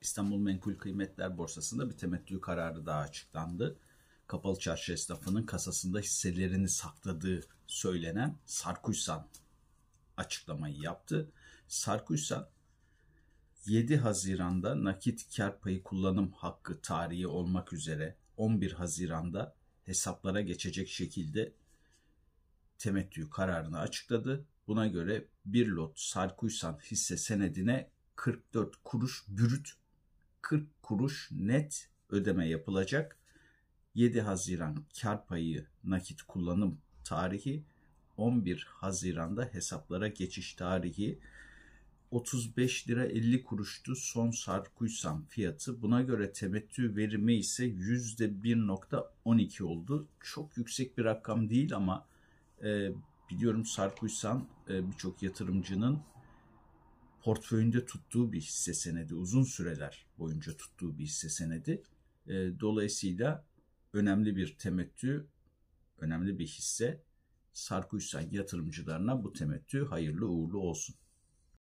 İstanbul Menkul Kıymetler Borsası'nda bir temettü kararı daha açıklandı. Kapalı çarşı esnafının kasasında hisselerini sakladığı söylenen Sarkuysan açıklamayı yaptı. Sarkuysan 7 Haziran'da nakit kar payı kullanım hakkı tarihi olmak üzere 11 Haziran'da hesaplara geçecek şekilde temettü kararını açıkladı. Buna göre bir lot Sarkuysan hisse senedine 44 kuruş bürüt 40 kuruş net ödeme yapılacak. 7 Haziran kar payı nakit kullanım tarihi, 11 Haziran'da hesaplara geçiş tarihi 35 lira 50 kuruştu son sarkuysam fiyatı. Buna göre temettü verimi ise %1.12 oldu. Çok yüksek bir rakam değil ama e, biliyorum sarkuysam e, birçok yatırımcının portföyünde tuttuğu bir hisse senedi, uzun süreler boyunca tuttuğu bir hisse senedi. E, dolayısıyla önemli bir temettü, önemli bir hisse Sarkuşsan yatırımcılarına bu temettü hayırlı uğurlu olsun.